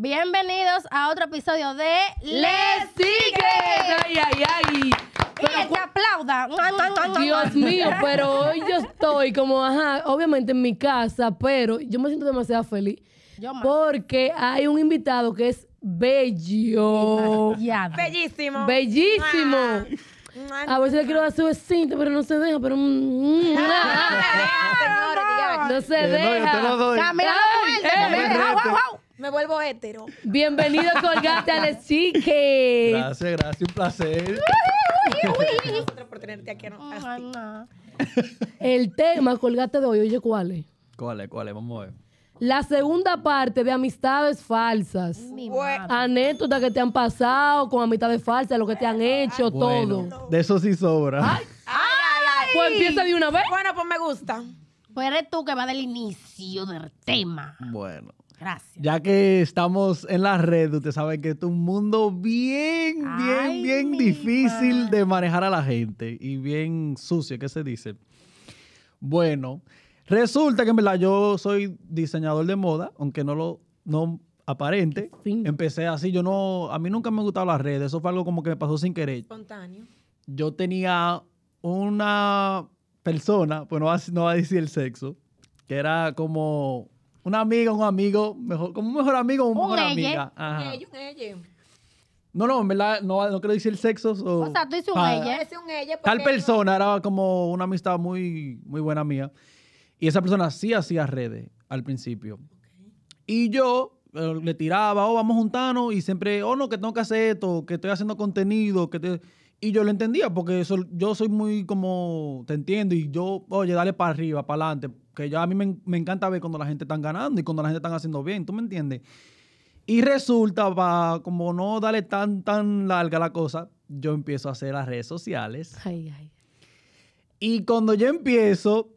Bienvenidos a otro episodio de Les Sigue. Ay, ay, ay. y que aplauda. Dios mío, pero hoy yo estoy como, ajá, obviamente en mi casa, pero yo me siento demasiado feliz. porque hay un invitado que es bello. Ya. Bellísimo. Bellísimo. A ver si le quiero dar su vecino, pero no se deja, pero... No mm, mm. no, se deja. no se eh, deja. No, te lo me vuelvo hétero. Bienvenido, Colgate, al que Gracias, gracias, un placer. Nosotros por tenerte aquí. ¿no? El tema, Colgate de hoy, oye, ¿cuál es? ¿Cuál es? ¿Cuál es? Vamos a ver. La segunda parte de amistades falsas. Anécdotas que te han pasado con amistades falsas, lo que te han hecho, todo. De eso sí sobra. Ay, Pues empieza de una vez. Bueno, pues me gusta. Pues eres tú que va del inicio del tema. Bueno, Gracias. Ya que estamos en la red, usted sabe que es un mundo bien, bien, bien difícil de manejar a la gente y bien sucio, ¿qué se dice? Bueno, resulta que en verdad yo soy diseñador de moda, aunque no lo no aparente. Empecé así, yo no, a mí nunca me gustado las redes, eso fue algo como que me pasó sin querer. Espontáneo. Yo tenía una persona, pues no va a decir el sexo, que era como una amiga, un amigo, mejor, como un mejor amigo o un mejor amiga. Ella, un No, no, en verdad, no, quiero decir el sexo o sea, tú dices un ella. Es ¿eh? un ella tal persona era como una amistad muy, muy buena mía. Y esa persona sí hacía redes al principio. Y yo eh, le tiraba, oh, vamos juntando y siempre, oh, no, que tengo que hacer esto, que estoy haciendo contenido, que te... Y yo lo entendía porque eso, yo soy muy como, te entiendo, y yo, oye, dale para arriba, para adelante, que ya a mí me, encanta ver cuando la gente está ganando y cuando la gente está haciendo bien, ¿tú me entiendes? Y resulta, como no darle tan, tan larga la cosa, yo empiezo a hacer las redes sociales. Ay, ay. Y cuando yo empiezo,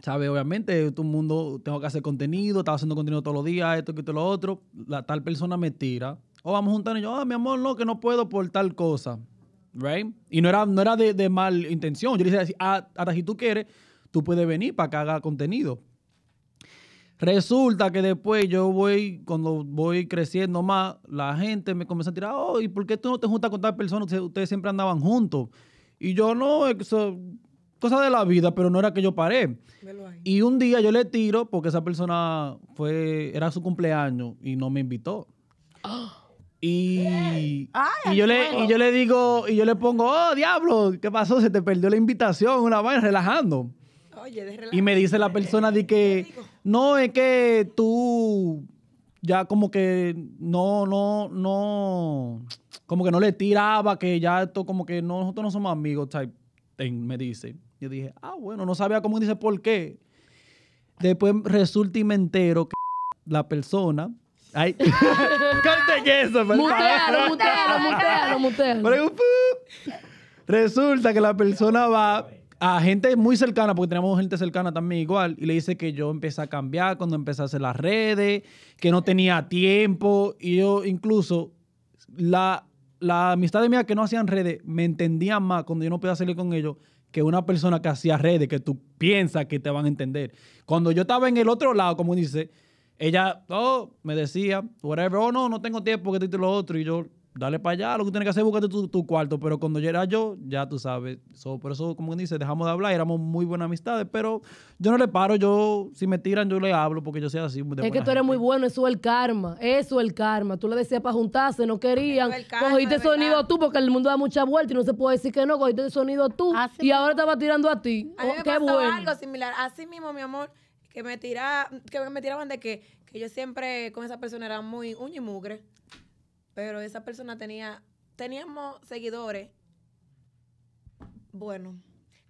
¿sabes? Obviamente, todo el mundo, tengo que hacer contenido, estaba haciendo contenido todos los días, esto, que esto, lo otro, la tal persona me tira. O vamos juntando y yo, ah, mi amor, no, que no puedo por tal cosa Right? Y no era, no era de, de mal intención. Yo le decía, ah, hasta si tú quieres, tú puedes venir para que haga contenido. Resulta que después yo voy, cuando voy creciendo más, la gente me comienza a tirar, oh, ¿y por qué tú no te juntas con tal persona? Ustedes siempre andaban juntos. Y yo no, eso, cosa de la vida, pero no era que yo paré. Y un día yo le tiro porque esa persona fue, era su cumpleaños y no me invitó. ¡Ah! Y, yo le, yo le digo, y yo le pongo, oh, diablo, ¿qué pasó? Se te perdió la invitación, una vez, relajando. Oye, de Y me dice la persona de que, no, es que tú ya como que no, no, no, como que no le tiraba, que ya esto como que nosotros no somos amigos, me dice. Yo dije, ah, bueno, no sabía cómo dice por qué. Después resulta y me entero que la persona Ay. Resulta que la persona va a gente muy cercana, porque tenemos gente cercana también igual, y le dice que yo empecé a cambiar cuando empecé a hacer las redes, que no tenía tiempo, y yo incluso la, la amistad de mía que no hacían redes me entendía más cuando yo no podía salir con ellos que una persona que hacía redes, que tú piensas que te van a entender. Cuando yo estaba en el otro lado, como dice, ella, oh, me decía, whatever, oh, no, no tengo tiempo que te, lo otro. Y yo, dale para allá, lo que tienes que hacer es buscarte tu, cuarto. Pero cuando yo era yo, ya tú sabes. por eso, como quien dice, dejamos de hablar, éramos muy buenas amistades, pero yo no le paro, yo, si me tiran, yo le hablo porque yo soy así. es que tú eres muy bueno, eso es el karma, eso es el karma. Tú le decías para juntarse, no querían. Cogiste el cogiste sonido tú porque el mundo da mucha vuelta y no se puede decir que no, cogiste el sonido tú y ahora te va tirando a ti. A oh, qué bueno. algo similar, así mismo, mi amor que me, tira, que me tiraban de que, que yo siempre con esa persona era muy uña y mugre. Pero esa persona tenía, teníamos seguidores. Bueno,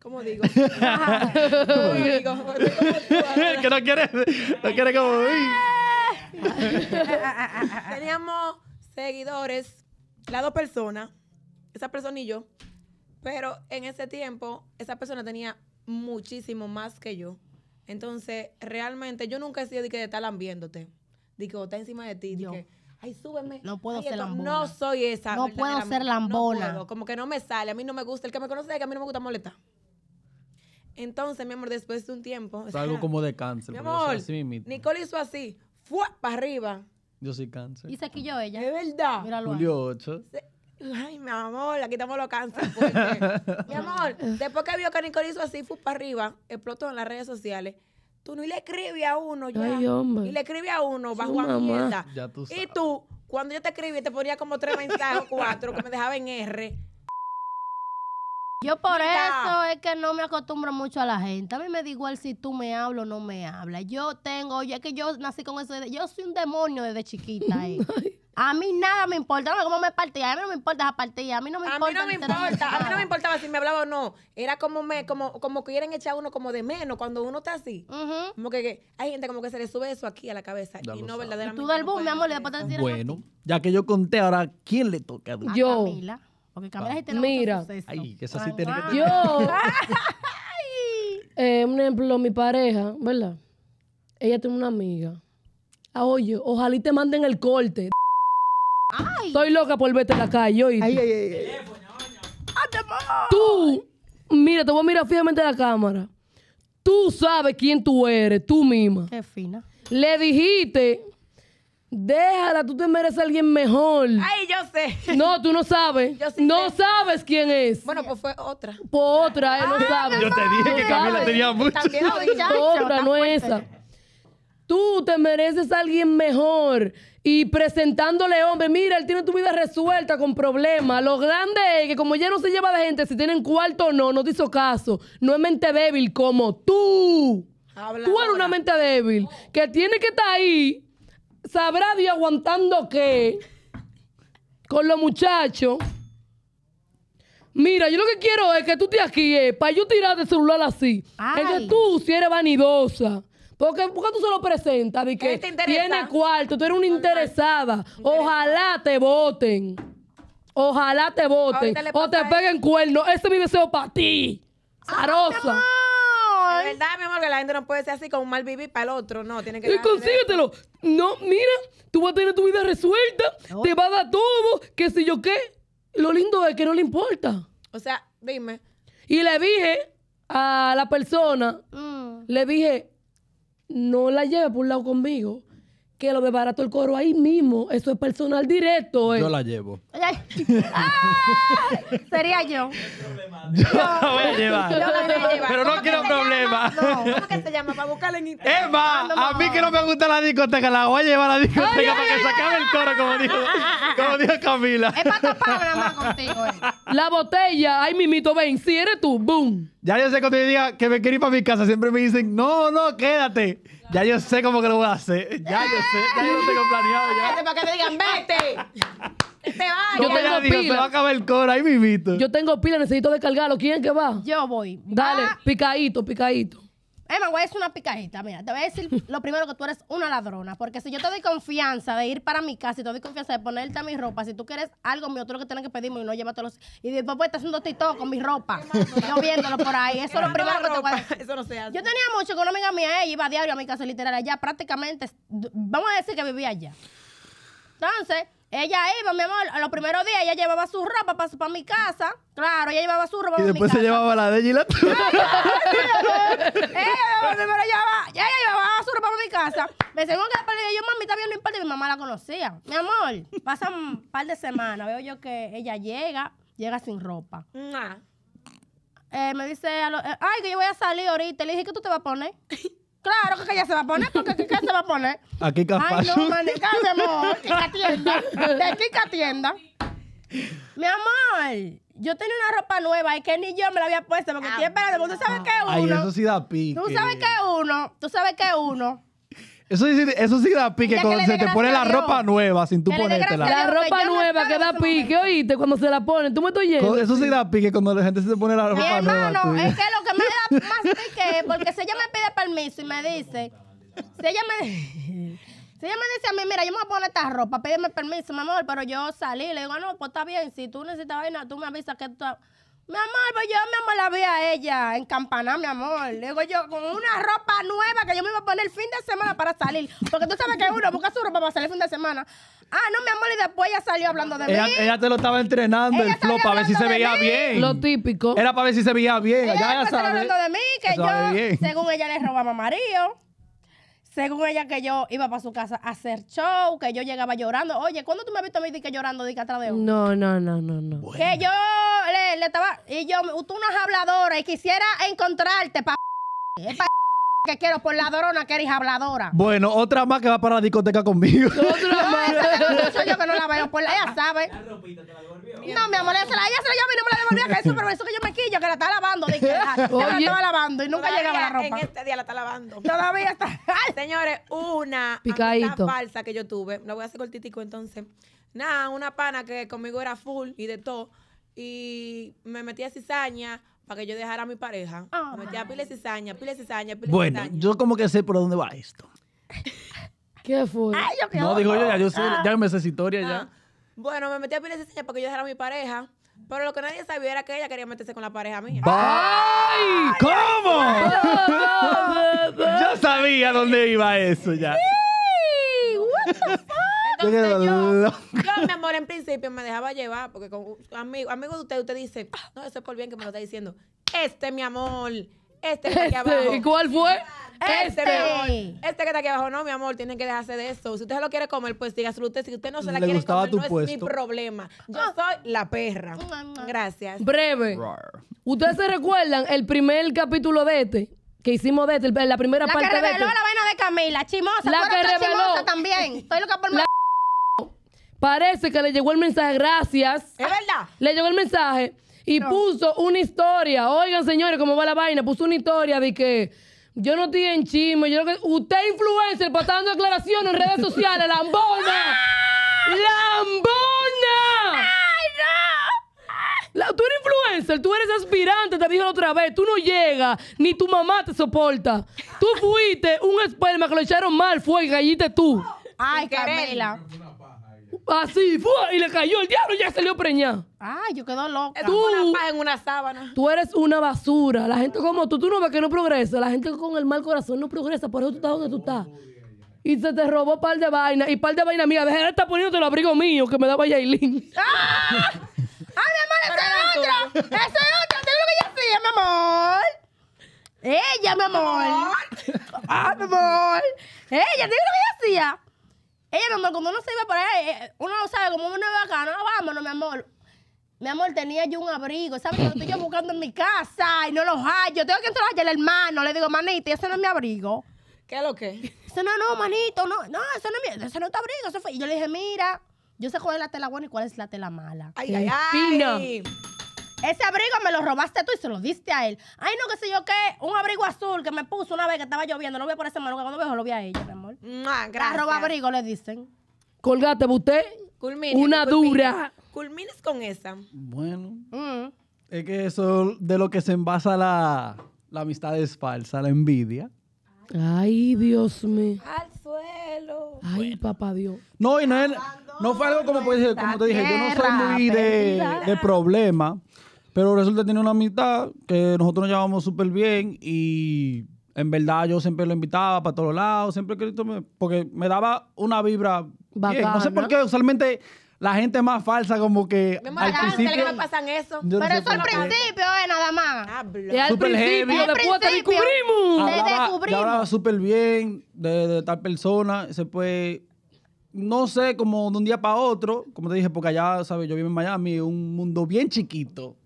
¿cómo digo? ¿Cómo digo? que no quiere, no quiere como... teníamos seguidores, las dos personas, esa persona y yo. Pero en ese tiempo, esa persona tenía muchísimo más que yo. Entonces, realmente yo nunca he sido de que estar lambiéndote, de que oh, está encima de ti, Digo, que ay, súbeme. No puedo hacer ser No soy esa. No puedo hacer la No como que no me sale, a mí no me gusta. El que me conoce es que a mí no me gusta molestar. Entonces, mi amor, después de un tiempo. Salgo algo como de cáncer. Mi amor, Nicole hizo así, fue para arriba. Yo soy cáncer. Y se quilló ella. Es verdad. Míralo. Julio 8. Ay, mi amor, aquí estamos los cansos. mi amor, después que vio que Nicole hizo así, fue para arriba, explotó en las redes sociales. Tú no y le escribes a uno y le escribes a uno bajo una mierda. Y tú, cuando yo te escribí, te ponía como tres mensajes o cuatro que me dejaba en R. Yo por eso es que no me acostumbro mucho a la gente. A mí me da igual si tú me hablas o no me hablas. Yo tengo, oye, es que yo nací con eso. Yo soy un demonio desde chiquita. Eh. A mí nada me importaba cómo me partía. A mí no me importa esa partida. A mí no me a Mí no me importa. A mí no me importaba si me hablaba o no. Era como me, como, como que quieren echar uno como de menos cuando uno está así. Como que, hay gente como que se le sube eso aquí a la cabeza. y no sabe. verdaderamente. Tú del boom, mi amor, le después Bueno, ya que yo conté, ahora ¿quién le toca? A yo. Camila. Porque Camila Mira. Ay, que esa sí tiene que Yo. eh, un ejemplo, mi pareja, ¿verdad? Ella tiene una amiga. Ah, oye, ojalá te manden el corte. Estoy loca por verte en la calle hoy. Ay, ay, ay. Tú, mira, te voy a mirar fijamente a la cámara. Tú sabes quién tú eres, tú misma. Qué fina. Le dijiste, déjala, tú te mereces a alguien mejor. Ay, yo sé. No, tú no sabes. Yo sí no sabes quién es. Bueno, pues fue otra. Pues otra, él no ah, sabe. Yo te dije que Camila tenía mucho. También, otra, no es esa. Tú te mereces a alguien mejor. Y presentándole, hombre, mira, él tiene tu vida resuelta con problemas. Lo grande es que como ya no se lleva de gente, si tienen cuarto o no, no te hizo caso. No es mente débil como tú. tú eres una mente débil que tiene que estar ahí. Sabrá Dios aguantando que con los muchachos. Mira, yo lo que quiero es que tú te aquí, para yo tirar de celular así. Es que tú, si eres vanidosa, porque, qué tú se lo presentas que tiene cuarto, tú eres una interesada. Ojalá te voten. Ojalá te voten. O te peguen cuerno. Ese es mi deseo para ti. ¡No! Ah, de verdad, mi amor, que la gente no puede ser así con un mal vivir para el otro. No, tiene que. Y consíguetelo. No, mira, tú vas a tener tu vida resuelta. Te va a dar todo. Que si yo qué. Lo lindo es que no le importa. O sea, dime. Y le dije a la persona, mm. le dije, no la lleve por un lado conmigo que lo barato el coro ahí mismo. Eso es personal directo. Eh. Yo la llevo. sería yo. Yo la voy a llevar. Pero no quiero problemas. No, ¿cómo que se llama? Para buscarla en internet. Emma, a mí que no me gusta la discoteca, la voy a llevar a la discoteca para que se acabe el coro, como dijo, como dijo Camila. Es para tapar contigo. Eh. La botella, ay, mimito, ven. Si eres tú, boom. Ya yo sé cuando yo diga que me quiero ir para mi casa, siempre me dicen, no, no, quédate. Ya yo sé cómo que lo voy a hacer. Ya yo sé, ya yo lo tengo planeado. Ya. Para que te digan, vete. Este te vas. Yo tengo digo, se va a acabar el coro ahí mimito. Yo tengo pila, necesito descargarlo. ¿Quién que va? Yo voy. Dale, picadito, picadito. Emma, voy a decir una picajita. Mira, te voy a decir lo primero que tú eres una ladrona. Porque si yo te doy confianza de ir para mi casa y te doy confianza de ponerte mi ropa, si tú quieres algo mío, tú lo que tienes que pedirme y no llévatelos. Y después puedes estás estar haciendo TikTok con mi ropa. yo viéndolo por ahí. Eso es lo primero que te voy a decir. Eso no se hace. Yo tenía mucho con una amiga mía, ella iba a diario a mi casa literal allá. Prácticamente, vamos a decir que vivía allá. Entonces, ella iba, mi amor, a los primeros días ella llevaba su ropa para mi casa. Claro, ella llevaba su ropa para mi casa. Y después se llevaba la de ella y la tuya. ella, primero llevaba, ella llevaba su ropa para mi casa. Me según que la yo, mami, también viendo un par de mi mamá la conocía. Mi amor, pasan un par de semanas, veo yo que ella llega, llega sin ropa. Eh, me dice, eh, ay, que yo voy a salir ahorita. Le dije, ¿qué tú te vas a poner? Claro que, ella se va a poner, porque ¿qué, se va a poner? Aquí capaz. Ay, no, manica, mi amor. Tica tienda. De qué tienda. Mi amor, yo tenía una ropa nueva y que ni yo me la había puesto porque estoy ah. esperando. ¿Tú sabes qué uno? Ay, eso sí da pique. ¿Tú sabes qué uno? ¿Tú sabes qué uno? Eso sí, eso sí da pique cuando se te pone la ropa nueva sin tú ponértela. La ropa nueva que da pique, oíste, cuando se la pone. ¿Tú me estoy yendo? Eso sí da pique cuando la gente se pone la ropa nueva. Hermano, es que lo más que porque si ella me pide permiso y me dice, si ella me... dice a mí, mira, yo me voy a poner esta ropa, pídeme permiso, mi amor, pero yo salí, le digo, no, pues está bien, si tú necesitas vaina, tú me avisas que tú... Mi amor, pues yo mi amor, la vi a ella en Campaná, mi amor. Luego yo, con una ropa nueva que yo me iba a poner el fin de semana para salir. Porque tú sabes que uno busca su ropa para salir el fin de semana. Ah, no, mi amor, y después ella salió hablando de mí. Ella te lo estaba entrenando el flow para ver si se veía bien. Lo típico. Era para ver si se veía bien. Ella ya, hablando de mí, que yo, según ella, le robaba amarillo según ella, que yo iba para su casa a hacer show, que yo llegaba llorando. Oye, ¿cuándo tú me has visto a mí de que llorando de atrás de uno? No, no, no, no, no. Que yo le, le, estaba. Y yo, tú es habladora y quisiera encontrarte para. Pa que quiero por la dorona que eres habladora. Bueno, otra más que va para la discoteca conmigo. Otra no, más. yo que no la veo ella sabe. La ropita te la no, mi amor, ella se la, llama y no me la devolvía, que eso, pero eso que yo me quillo, que la estaba lavando. Dije, la, la estaba lavando y nunca llegaba la ropa. En este día la está lavando. Todavía está. Señores, una Picadito. falsa que yo tuve, la voy a hacer cortitico entonces. Nada, una pana que conmigo era full y de todo, y me metía cizaña para que yo dejara a mi pareja. Me metía a cizaña, pile cizaña, pile cizaña. Bueno, yo como que sé por dónde va esto. ¿Qué fue? Ay, yo no, digo yo ya, yo sé, ah. ya me sé historia ya. Ah. Bueno, me metí a pila de señor porque yo era mi pareja. Pero lo que nadie sabía era que ella quería meterse con la pareja mía. ¡Ay! ¿Cómo? yo sabía dónde iba eso ya. Sí, what the fuck? yo, yo, mi amor, en principio me dejaba llevar, porque con amigo, amigo de usted, usted dice, ah, no, eso es por bien que me lo está diciendo. Este, mi amor, este que está aquí este, abajo. ¿Y cuál fue? Este, mi este. este que está aquí abajo, no, mi amor, tienen que dejarse de eso. Si usted se lo quiere comer, pues dígaselo usted. Si usted no se la quiere comer, no es mi problema. Yo ah. soy la perra. Mm, mm, mm. Gracias. Breve. ¿Ustedes se recuerdan el primer capítulo de este? Que hicimos de este, la primera parte que de este. la vaina de Camila, chimosa. La que reveló. chimosa también. Estoy loca por La- Parece que le llegó el mensaje, gracias. ¿Es verdad? Le llegó el mensaje y puso una historia. Oigan, señores, cómo va la vaina. Puso una historia de que yo no estoy en chisme. Yo que, usted influencer pues, dando declaraciones en redes sociales. ¡Lambona! ¡Lambona! ¡Ay, no! La, tú eres influencer, tú eres aspirante, te dije la otra vez. Tú no llegas, ni tu mamá te soporta. Tú fuiste un esperma que lo echaron mal, fue y gallita tú. Ay, Carmela. Así, fue, y le cayó el diablo y ya salió preñada. Ay, yo quedo loca. Tú, una en una sábana. Tú eres una basura. La gente como tú, tú no ves que no progresa. La gente con el mal corazón no progresa. Por eso tú estás donde tú estás. Y se te robó un par de vainas. Y par de vainas mías. Deja de estar poniéndote el abrigo mío que me daba Yailin. ¡Ah! ¡Ay, mi amor, ese es otro! ¡Ese es otro! ¿Te lo que yo hacía, mi amor? ¡Ella, mi amor! ¡Ah, mi amor! ¡Ella, te lo que yo hacía! Ella, mi amor, cuando uno se iba por ahí, eh, uno no sabe como uno acá, no, Vámonos, mi amor. Mi amor, tenía yo un abrigo, ¿sabes? Lo estoy yo buscando en mi casa y no lo hallo. Tengo que entrar el hermano. Le digo, manito, ese no es mi abrigo. ¿Qué es lo que? Eso no, no, manito, no, no, eso no es mi, ese no es tu abrigo. Eso fue. Y yo le dije, mira, yo sé cuál es la tela buena y cuál es la tela mala. Ay, ay, ay. Fino. Ese abrigo me lo robaste tú y se lo diste a él. Ay, no, qué sé yo qué. Un abrigo azul que me puso una vez que estaba lloviendo. No voy a ese mano, que cuando veo lo vi a ella, mi amor. Ah, gracias. roba abrigo, le dicen. Colgate, usted. Culmines, una dura. Culmines con esa. Bueno. Mm. Es que eso de lo que se envasa la, amistad es falsa, la envidia. Ay, Dios mío. Al suelo. Ay, papá Dios. No, y no, es, no fue algo como, pues, como te dije, yo no soy muy de problema, pero resulta que tiene una amistad que nosotros nos llevamos súper bien y en verdad yo siempre lo invitaba para todos lados, siempre que me, porque me daba una vibra. No sé por qué, usualmente la gente más falsa como que me al principio que me pasan eso pero eso al principio es eh, nada más Hablo. al principio, heavy, después te descubrimos te descubrimos hablaba súper bien de, tal persona se fue, no sé como de un día para otro como te dije porque allá sabes yo vivo en Miami un mundo bien chiquito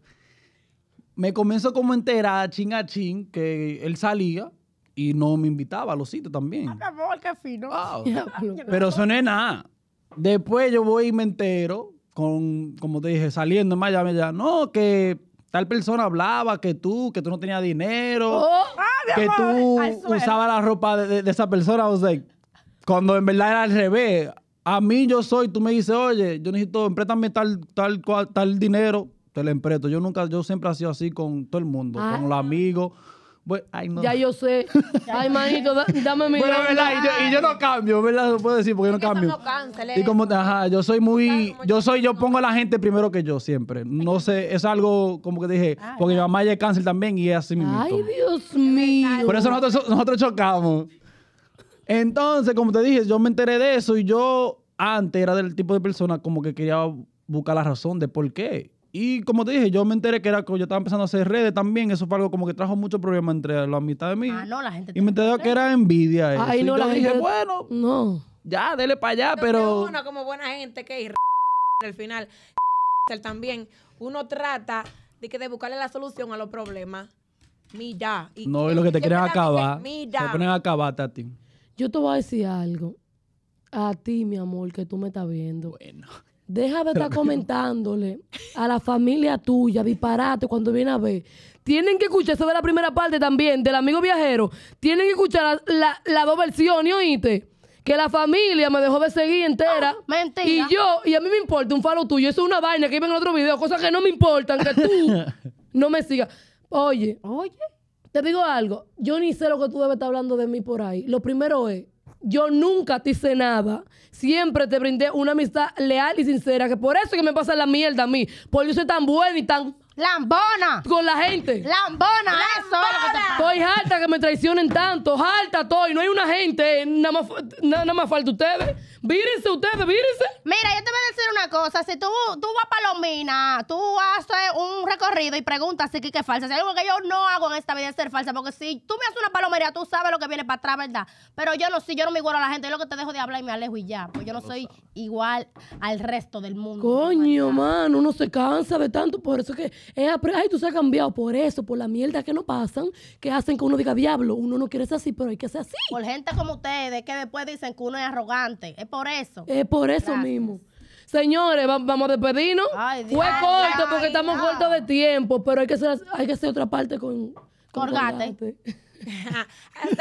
me comienzo como a enterar, a que él salía y no me invitaba a los sitios también. Ah, fino. Pero eso no es nada. Después yo voy y me entero, con, como te dije, saliendo en Miami ya, no, que tal persona hablaba, que tú, que tú no tenías dinero, oh, ah, que tú usabas la ropa de, esa persona, o sea, cuando en verdad era al revés. A mí yo soy, tú me dices, oye, yo necesito, empréstame tal, tal, tal dinero el Yo nunca, yo siempre he sido así con todo el mundo, ah. con los amigos. Ya yo sé. ay, manito, dame mi. Bueno, Y yo, no cambio, ¿verdad? no puedo decir porque yo no cambio. y como, ajá, yo soy muy. Yo soy, yo pongo a la gente primero que yo siempre. No sé, es algo como que dije, ah, porque mi mamá ya es cáncer también y es así mismo. Ay, Dios mío. Por eso nosotros, nosotros chocamos. Entonces, como te dije, yo me enteré de eso y yo antes era del tipo de persona como que quería buscar la razón de por qué. Y como te dije, yo me enteré que era que yo estaba empezando a hacer redes también. Eso fue algo como que trajo mucho problema entre la mitad de mí. Ah, no, la gente. Y me enteré que era envidia. Eh. y yo dije, bueno, no. Ya, dele para allá, pero. Uno, como buena gente que es al final, también, uno trata de que de buscarle la solución a los problemas. Mira. Y no, es lo que te quieren acabar. Mira. Te ponen a acabar, ti. Yo te voy a decir algo. A ti, mi amor, que tú me estás viendo. Bueno. Deja de estar comentándole a la familia tuya, disparate cuando viene a ver. Tienen que escuchar, eso de la primera parte también, del amigo viajero. Tienen que escuchar las la, dos versiones, ¿oíste? Que la familia me dejó de seguir entera. Ah, mentira. Y yo, y a mí me importa un falo tuyo. Eso es una vaina que iba en otro video, cosas que no me importan, que tú no me sigas. Oye, oye, te digo algo. Yo ni sé lo que tú debes estar hablando de mí por ahí. Lo primero es, yo nunca te hice nada. Siempre te brindé una amistad leal y sincera, que por eso que me pasa la mierda a mí. Porque yo soy tan bueno y tan Lambona. Con la gente. Lambona, eso. Estoy harta que me traicionen tanto. Harta estoy. No hay una gente. Eh, nada más, falta ustedes. Vírense ustedes, vírense. Mira, yo te voy a decir una cosa. Si tú, tú vas a Palomina, tú haces eh, un recorrido y preguntas si que es falsa. Si algo que yo no hago en esta vida es ser falsa. Porque si tú me haces una palomería, tú sabes lo que viene para atrás, ¿verdad? Pero yo no, sí, yo no me igualo a la gente, yo lo que te dejo de hablar y me alejo y ya. Porque yo no soy igual al resto del mundo. Coño, man, uno se cansa de tanto. Por eso que ay, tú se has cambiado por eso, por la mierda que no pasan, que hacen que uno diga, diablo, uno no quiere ser así, pero hay que ser así. Por gente como ustedes, que después dicen que uno es arrogante. Es por eso. Es por eso mismo. Señores, vamos a despedirnos. Fue corto porque estamos cortos de tiempo, pero hay que hacer, hay que hacer otra parte con, con Hasta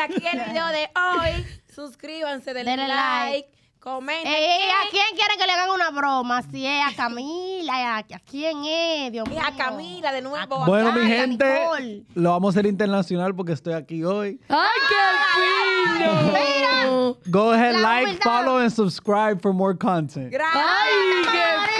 aquí el video de hoy. Suscríbanse, denle, like Comenten. Eh, eh, ¿A quién quieren que le hagan una broma? Si es a Camila, a, quién es, Dios mío. a Camila de nuevo. bueno, mi gente, lo vamos a hacer internacional porque estoy aquí hoy. ¡Ay, qué fino! Go ahead, like, follow and subscribe for more content. Gracias. Ay, qué